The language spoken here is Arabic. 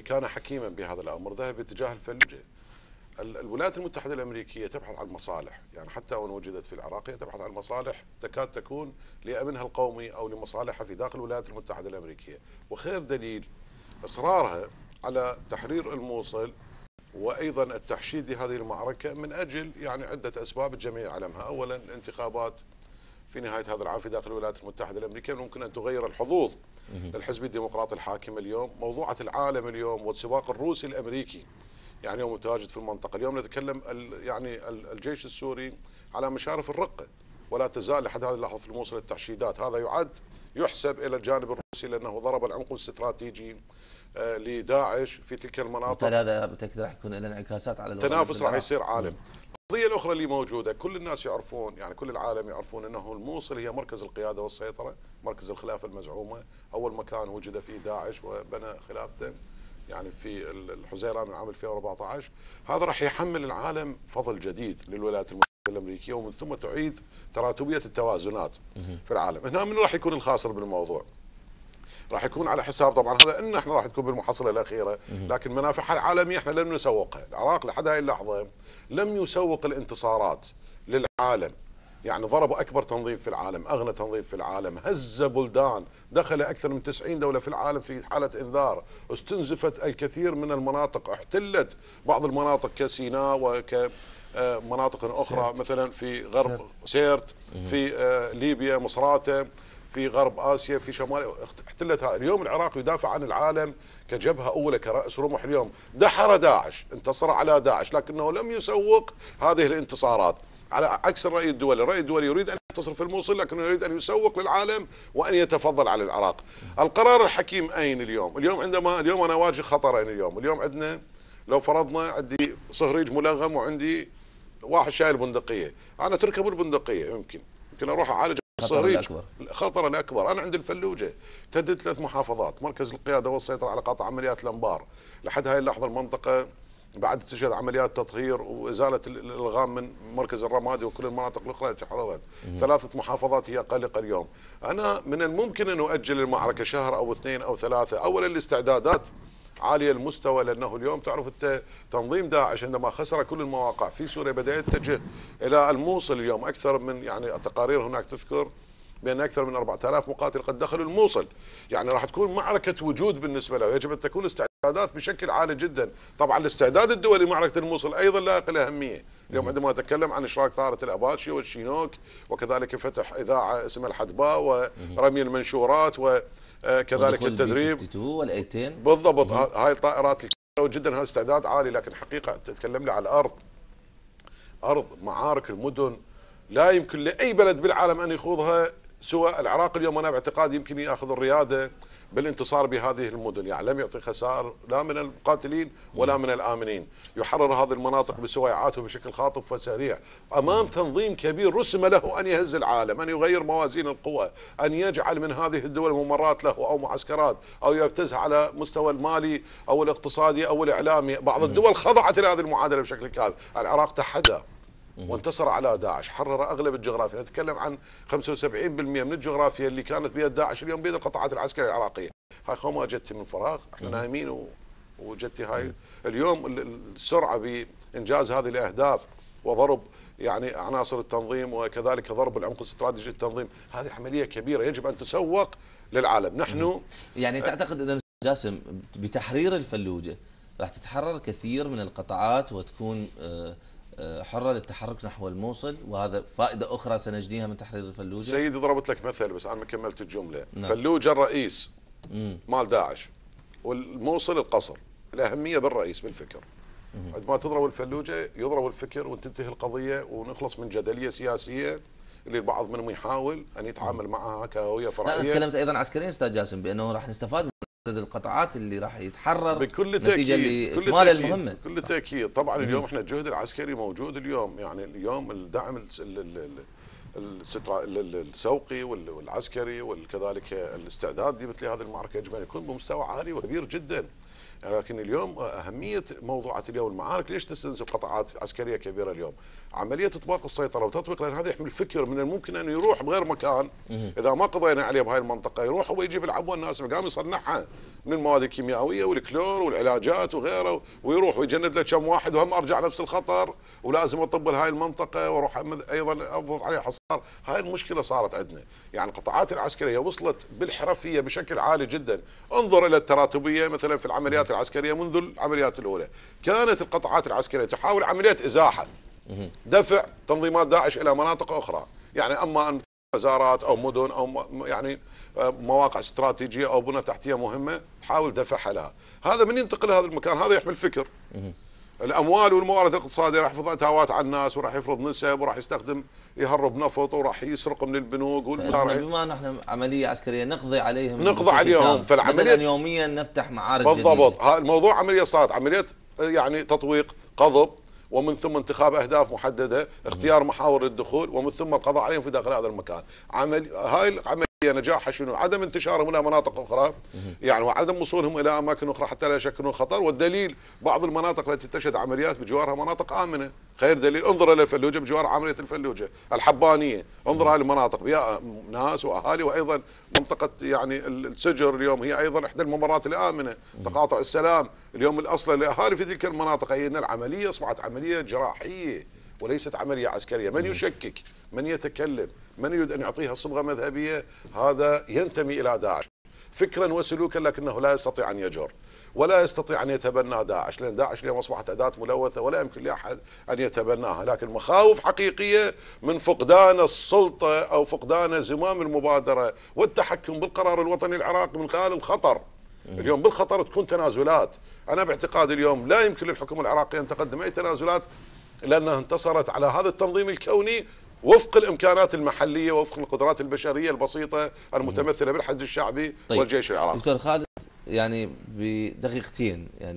كان حكيما بهذا الامر ذهب باتجاه الفلوجه. الولايات المتحده الامريكيه تبحث عن مصالح، يعني حتى وان وجدت في العراق هي تبحث عن مصالح تكاد تكون لامنها القومي او لمصالحها في داخل الولايات المتحده الامريكيه، وخير دليل اصرارها على تحرير الموصل وايضا التحشيد لهذه المعركه من اجل يعني عده اسباب الجميع يعلمها، اولا الانتخابات في نهايه هذا العام في داخل الولايات المتحده الامريكيه ممكن ان تغير الحظوظ للحزب الديمقراطي الحاكم اليوم موضوعة العالم اليوم والسباق الروسي الأمريكي يعني يوم متواجد في المنطقة اليوم نتكلم يعني الجيش السوري على مشارف الرقة ولا تزال لحد هذه اللحظة في الموصل التحشيدات هذا يعد يحسب إلى الجانب الروسي لأنه ضرب العمق الاستراتيجي آه، لداعش في تلك المناطق هذا بالتاكيد راح يكون له انعكاسات على التنافس راح يصير عالم القضية الأخرى اللي موجودة كل الناس يعرفون يعني كل العالم يعرفون أنه الموصل هي مركز القيادة والسيطرة مركز الخلافة المزعومة أول مكان وجد فيه داعش وبنى خلافته يعني في الحزيران العام 2014 هذا راح يحمل العالم فضل جديد للولايات المتحدة الأمريكية ومن ثم تعيد تراتبية التوازنات في العالم هنا من راح يكون الخاسر بالموضوع راح يكون على حساب طبعا هذا ان احنا راح تكون بالمحصله الاخيره لكن منافعها العالميه احنا لم نسوقها العراق لحد هذه اللحظه لم يسوق الانتصارات للعالم يعني ضرب اكبر تنظيم في العالم اغنى تنظيم في العالم هز بلدان دخل اكثر من 90 دوله في العالم في حاله انذار استنزفت الكثير من المناطق احتلت بعض المناطق كسيناء وك آه، مناطق اخرى سيرت. مثلا في غرب سيرت, سيرت. في آه، ليبيا مصراته في غرب اسيا في شمال احتلتها اليوم العراق يدافع عن العالم كجبهه اولى كراس رمح اليوم دحر داعش انتصر على داعش لكنه لم يسوق هذه الانتصارات على عكس الراي الدولي، الراي الدولي يريد ان ينتصر في الموصل لكنه يريد ان يسوق للعالم وان يتفضل على العراق. القرار الحكيم اين اليوم؟ اليوم عندما اليوم انا اواجه خطرين اليوم، اليوم عندنا لو فرضنا عندي صهريج ملغم وعندي واحد شايل بندقيه، انا تركب البندقيه يمكن، يمكن اروح اعالج الصريج خطرا أكبر. انا عند الفلوجه تهدد ثلاث محافظات مركز القياده والسيطره على قطع عمليات الانبار لحد هاي اللحظه المنطقه بعد تشهد عمليات تطهير وازاله الالغام من مركز الرمادي وكل المناطق الاخرى التي حررت ثلاثه محافظات هي قلقه اليوم انا من الممكن ان اؤجل المعركه شهر او اثنين او ثلاثه اولا الاستعدادات عاليه المستوى لانه اليوم تعرف تنظيم داعش عندما خسر كل المواقع في سوريا بدا يتجه الى الموصل اليوم اكثر من يعني التقارير هناك تذكر بان اكثر من 4000 مقاتل قد دخلوا الموصل يعني راح تكون معركه وجود بالنسبه له يجب ان تكون استعداد الاستعدادات بشكل عالي جدا طبعا الاستعداد الدولي لمعركة الموصل أيضا لائق الأهمية اليوم عندما أتكلم عن إشراك طائرة الأباتشي والشينوك وكذلك فتح إذاعة اسمها الحدباء ورمي المنشورات وكذلك التدريب والايتين بالضبط هاي الطائرات الكبيرة جدا هذا استعداد عالي لكن حقيقة لي على الأرض أرض معارك المدن لا يمكن لأي بلد بالعالم أن يخوضها سوى العراق اليوم انا باعتقادي يمكن ياخذ الرياده بالانتصار بهذه المدن يعني لم يعطي خسائر لا من المقاتلين ولا من الآمنين يحرر هذه المناطق بسويعاته بشكل خاطف وسريع أمام تنظيم كبير رسم له أن يهز العالم أن يغير موازين القوى أن يجعل من هذه الدول ممرات له أو معسكرات أو يبتزها على مستوى المالي أو الاقتصادي أو الإعلامي بعض الدول خضعت لهذه المعادلة بشكل كامل العراق تحدى وانتصر على داعش حرر اغلب الجغرافيا نتكلم عن 75% من الجغرافيا اللي كانت بيد داعش اليوم بيد القطاعات العسكريه العراقيه هاي ما جت من فراغ احنا نايمين وجت هاي اليوم السرعه بانجاز هذه الاهداف وضرب يعني عناصر التنظيم وكذلك ضرب العمق الاستراتيجي للتنظيم هذه عمليه كبيره يجب ان تسوق للعالم نحن يعني تعتقد اذا جاسم بتحرير الفلوجه راح تتحرر كثير من القطاعات وتكون آه، حرة للتحرك نحو الموصل وهذا فائدة أخرى سنجنيها من تحرير الفلوجة سيدي ضربت لك مثل بس أنا ما كملت الجملة نعم. فلوجة الرئيس مال داعش والموصل القصر الأهمية بالرئيس بالفكر عندما ما تضرب الفلوجة يضرب الفكر وتنتهي القضية ونخلص من جدلية سياسية اللي البعض منهم يحاول أن يتعامل معها كهوية فرعية لا أنا تكلمت أيضا عسكريا أستاذ جاسم بأنه راح نستفاد عدد القطاعات اللي راح يتحرر بكل تاكيد كل تاكيد المهمه بكل تاكيد طبعا اليوم احنا الجهد العسكري موجود اليوم يعني اليوم الدعم السوقي والعسكري وكذلك الاستعداد دي مثل هذه المعركه اجمل يكون بمستوى عالي وكبير جدا لكن اليوم أهمية موضوعات اليوم المعارك ليش تستنزف قطاعات عسكرية كبيرة اليوم عملية اطباق السيطرة وتطبيق لأن هذا يحمل فكر من الممكن أنه يروح بغير مكان إذا ما قضينا عليه بهاي المنطقة يروح هو يجيب العبوة الناس قام يصنعها من المواد الكيميائية والكلور والعلاجات وغيره ويروح ويجند له كم واحد وهم أرجع نفس الخطر ولازم أطب هاي المنطقة وأروح أيضا افرض عليه هاي المشكله صارت عندنا يعني القطاعات العسكريه وصلت بالحرفيه بشكل عالي جدا انظر الى التراتبيه مثلا في العمليات العسكريه منذ العمليات الاولى كانت القطاعات العسكريه تحاول عمليه ازاحه دفع تنظيمات داعش الى مناطق اخرى يعني اما ان وزارات او مدن او يعني آه، مواقع استراتيجيه او بنى تحتيه مهمه تحاول دفعها لها هذا من ينتقل هذا المكان هذا يحمل فكر الاموال والموارد الاقتصاديه راح يفرض اتاوات على الناس وراح يفرض نسب وراح يستخدم يهرب نفط وراح يسرق من البنوك والمزارع بما نحن عمليه عسكريه نقضي عليهم نقضي عليهم فالعمليه يوميا نفتح معارك بالضبط الموضوع عمليه صارت عمليه يعني تطويق قضب ومن ثم انتخاب اهداف محدده اختيار محاور الدخول ومن ثم القضاء عليهم في داخل هذا المكان عمل هاي العمليه فيها نجاحها شنو عدم انتشارهم الى مناطق اخرى يعني وعدم وصولهم الى اماكن اخرى حتى لا يشكلون خطر والدليل بعض المناطق التي تشهد عمليات بجوارها مناطق امنه خير دليل انظر الى الفلوجه بجوار عمليه الفلوجه الحبانيه انظر هذه المناطق فيها ناس واهالي وايضا منطقه يعني السجر اليوم هي ايضا احدى الممرات الامنه تقاطع السلام اليوم الاصل لاهالي في تلك المناطق هي ان العمليه اصبحت عمليه جراحيه وليست عملية عسكرية من يشكك من يتكلم من يريد أن يعطيها صبغة مذهبية هذا ينتمي إلى داعش فكرا وسلوكا لكنه لا يستطيع أن يجر ولا يستطيع أن يتبنى داعش لأن داعش اليوم أصبحت أداة ملوثة ولا يمكن لأحد أن يتبناها لكن مخاوف حقيقية من فقدان السلطة أو فقدان زمام المبادرة والتحكم بالقرار الوطني العراقي من خلال الخطر اليوم بالخطر تكون تنازلات أنا باعتقادي اليوم لا يمكن للحكومة العراقية أن تقدم أي تنازلات لأنها انتصرت على هذا التنظيم الكوني وفق الامكانات المحليه وفق القدرات البشريه البسيطه المتمثله بالحج الشعبي طيب. والجيش العراقي. دكتور خالد يعني بدقيقتين يعني